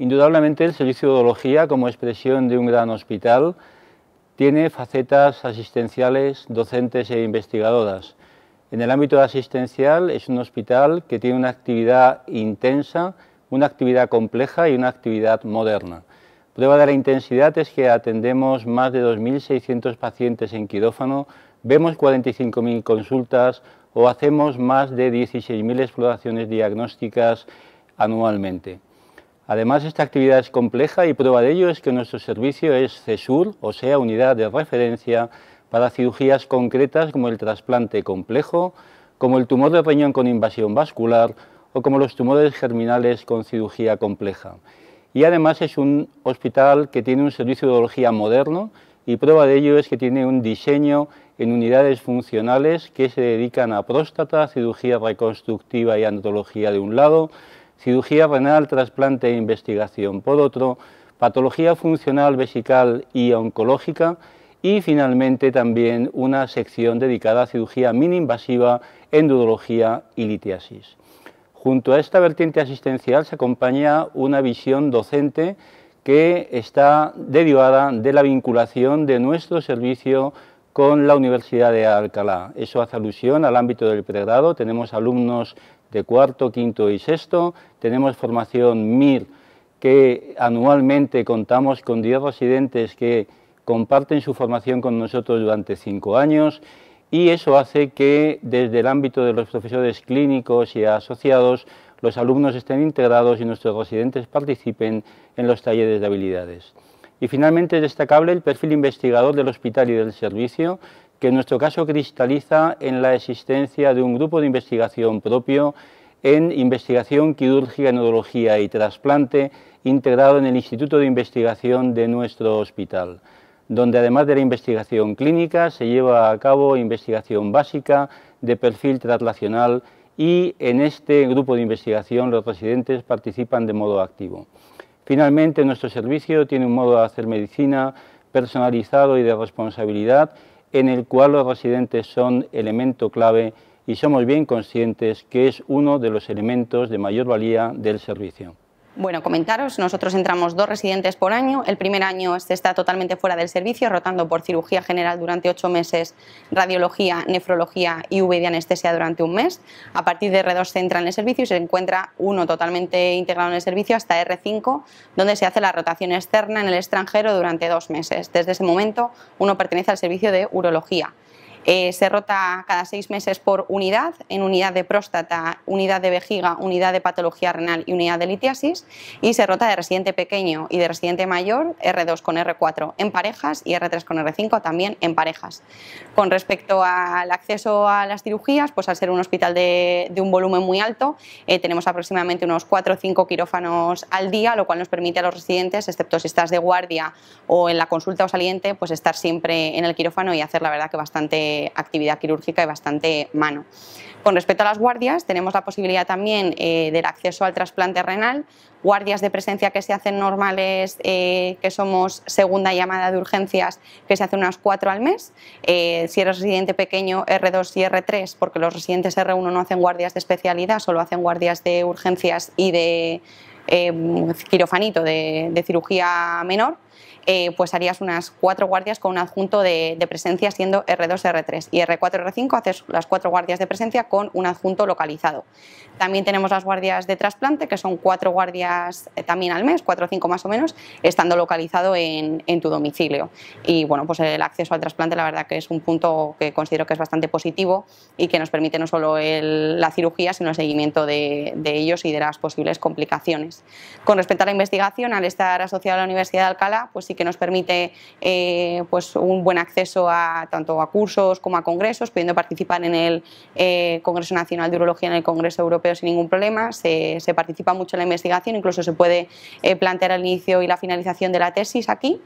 Indudablemente el servicio de Odología como expresión de un gran hospital tiene facetas asistenciales, docentes e investigadoras. En el ámbito asistencial es un hospital que tiene una actividad intensa, una actividad compleja y una actividad moderna. Prueba de la intensidad es que atendemos más de 2.600 pacientes en quirófano, vemos 45.000 consultas o hacemos más de 16.000 exploraciones diagnósticas anualmente. Además, esta actividad es compleja y prueba de ello es que nuestro servicio es CESUR, o sea, unidad de referencia para cirugías concretas como el trasplante complejo, como el tumor de riñón con invasión vascular o como los tumores germinales con cirugía compleja. Y además es un hospital que tiene un servicio de urología moderno y prueba de ello es que tiene un diseño en unidades funcionales que se dedican a próstata, cirugía reconstructiva y andrología de un lado, cirugía renal, trasplante e investigación. Por otro, patología funcional vesical y oncológica y finalmente también una sección dedicada a cirugía mini-invasiva, endodología y litiasis. Junto a esta vertiente asistencial se acompaña una visión docente que está derivada de la vinculación de nuestro servicio con la Universidad de Alcalá. Eso hace alusión al ámbito del pregrado. Tenemos alumnos de cuarto, quinto y sexto. Tenemos formación MIR, que anualmente contamos con 10 residentes que comparten su formación con nosotros durante cinco años y eso hace que desde el ámbito de los profesores clínicos y asociados los alumnos estén integrados y nuestros residentes participen en los talleres de habilidades. Y finalmente destacable el perfil investigador del hospital y del servicio, que en nuestro caso cristaliza en la existencia de un grupo de investigación propio en investigación quirúrgica, neurología y trasplante, integrado en el Instituto de Investigación de nuestro hospital, donde además de la investigación clínica se lleva a cabo investigación básica de perfil traslacional y en este grupo de investigación los residentes participan de modo activo. Finalmente, nuestro servicio tiene un modo de hacer medicina personalizado y de responsabilidad en el cual los residentes son elemento clave y somos bien conscientes que es uno de los elementos de mayor valía del servicio. Bueno, comentaros, nosotros entramos dos residentes por año. El primer año está totalmente fuera del servicio, rotando por cirugía general durante ocho meses, radiología, nefrología y V de anestesia durante un mes. A partir de R2 se entra en el servicio y se encuentra uno totalmente integrado en el servicio hasta R5, donde se hace la rotación externa en el extranjero durante dos meses. Desde ese momento, uno pertenece al servicio de urología. Eh, se rota cada seis meses por unidad, en unidad de próstata, unidad de vejiga, unidad de patología renal y unidad de litiasis. Y se rota de residente pequeño y de residente mayor, R2 con R4 en parejas y R3 con R5 también en parejas. Con respecto al acceso a las cirugías, pues al ser un hospital de, un volumen muy alto, eh, tenemos aproximadamente unos 4 o 5 quirófanos al día, lo cual nos permite a los residentes, excepto si estás de guardia o en la consulta o saliente, pues estar siempre en el quirófano y hacer la verdad que bastante actividad quirúrgica y bastante mano. Con respecto a las guardias, tenemos la posibilidad también eh, del acceso al trasplante renal, guardias de presencia que se hacen normales, eh, que somos segunda llamada de urgencias, que se hacen unas cuatro al mes. Eh, si eres residente pequeño, R2 y R3, porque los residentes R1 no hacen guardias de especialidad, solo hacen guardias de urgencias y de eh, quirofanito de, cirugía menor eh, pues harías unas cuatro guardias con un adjunto de, presencia siendo R2, R3 y R4, R5 haces las cuatro guardias de presencia con un adjunto localizado. También tenemos las guardias de trasplante, que son cuatro guardias eh, también al mes, cuatro o cinco más o menos, estando localizado en, tu domicilio. Y bueno, pues el acceso al trasplante la verdad que es un punto que considero que es bastante positivo y que nos permite no solo la cirugía, sino el seguimiento de, ellos y de las posibles complicaciones. Con respecto a la investigación, al estar asociado a la Universidad de Alcalá, pues sí que nos permite eh, pues, un buen acceso a tanto a cursos como a congresos, pudiendo participar en el eh, Congreso Nacional de Urología, en el Congreso Europeo sin ningún problema. Se, participa mucho en la investigación, incluso se puede eh, plantear el inicio y la finalización de la tesis aquí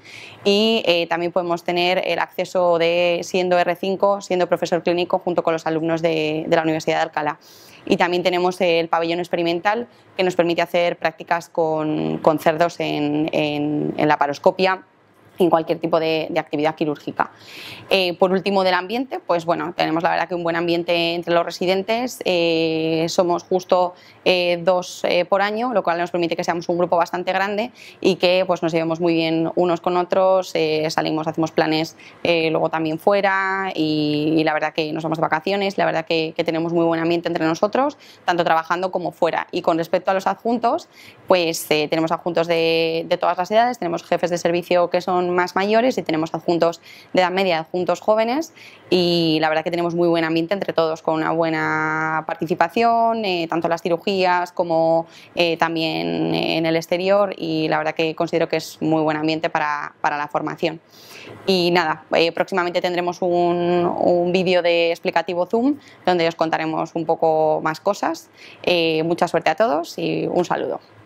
y también podemos tener el acceso de siendo R5, siendo profesor clínico junto con los alumnos de, de la Universidad de Alcalá y también tenemos el pabellón experimental que nos permite hacer prácticas con, cerdos en, en la paroscopia en cualquier tipo de, actividad quirúrgica. Eh, por último, del ambiente, pues bueno, tenemos la verdad que un buen ambiente entre los residentes, eh, somos justo eh, dos por año, lo cual nos permite que seamos un grupo bastante grande y que pues, nos llevemos muy bien unos con otros, salimos, hacemos planes luego también fuera y, la verdad que nos vamos de vacaciones, la verdad que, tenemos muy buen ambiente entre nosotros, tanto trabajando como fuera. Y con respecto a los adjuntos, pues tenemos adjuntos de todas las edades, tenemos jefes de servicio que son más mayores y tenemos adjuntos de edad media, adjuntos jóvenes y la verdad que tenemos muy buen ambiente entre todos con una buena participación, eh, tanto en las cirugías como eh, también eh, en el exterior y la verdad que considero que es muy buen ambiente para, para la formación. Y nada, próximamente tendremos un, un vídeo de explicativo Zoom donde os contaremos un poco más cosas. mucha suerte a todos y un saludo.